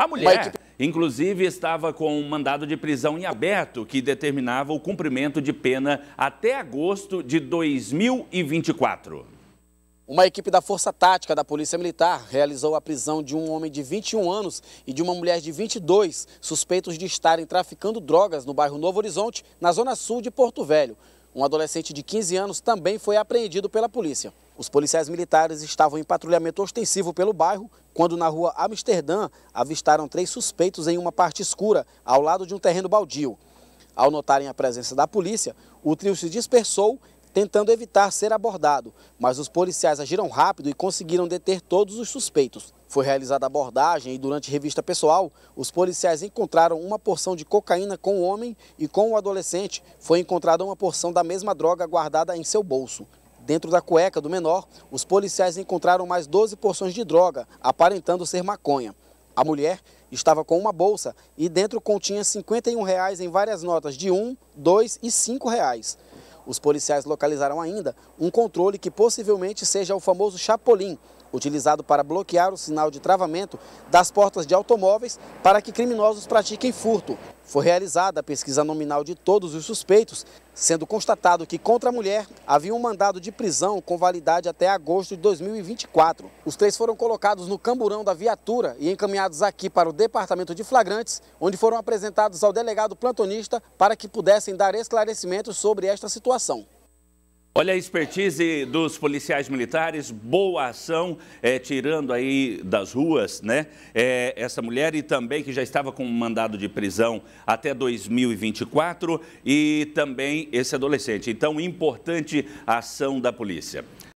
A mulher, inclusive, estava com um mandado de prisão em aberto que determinava o cumprimento de pena até agosto de 2024. Uma equipe da Força Tática da Polícia Militar realizou a prisão de um homem de 21 anos e de uma mulher de 22, suspeitos de estarem traficando drogas no bairro Novo Horizonte, na zona sul de Porto Velho. Um adolescente de 15 anos também foi apreendido pela polícia. Os policiais militares estavam em patrulhamento ostensivo pelo bairro quando, na rua Amsterdã, avistaram três suspeitos em uma parte escura, ao lado de um terreno baldio. Ao notarem a presença da polícia, o trio se dispersou tentando evitar ser abordado, mas os policiais agiram rápido e conseguiram deter todos os suspeitos. Foi realizada a abordagem e durante revista pessoal, os policiais encontraram uma porção de cocaína com o homem e com o adolescente foi encontrada uma porção da mesma droga guardada em seu bolso. Dentro da cueca do menor, os policiais encontraram mais 12 porções de droga, aparentando ser maconha. A mulher estava com uma bolsa e dentro continha R$ 51 reais em várias notas de 1, 2 e 5 reais. Os policiais localizaram ainda um controle que possivelmente seja o famoso Chapolin, utilizado para bloquear o sinal de travamento das portas de automóveis para que criminosos pratiquem furto. Foi realizada a pesquisa nominal de todos os suspeitos, sendo constatado que contra a mulher havia um mandado de prisão com validade até agosto de 2024. Os três foram colocados no camburão da viatura e encaminhados aqui para o departamento de flagrantes, onde foram apresentados ao delegado plantonista para que pudessem dar esclarecimentos sobre esta situação. Olha a expertise dos policiais militares, boa ação, é, tirando aí das ruas, né, é, essa mulher e também que já estava com um mandado de prisão até 2024 e também esse adolescente. Então, importante ação da polícia.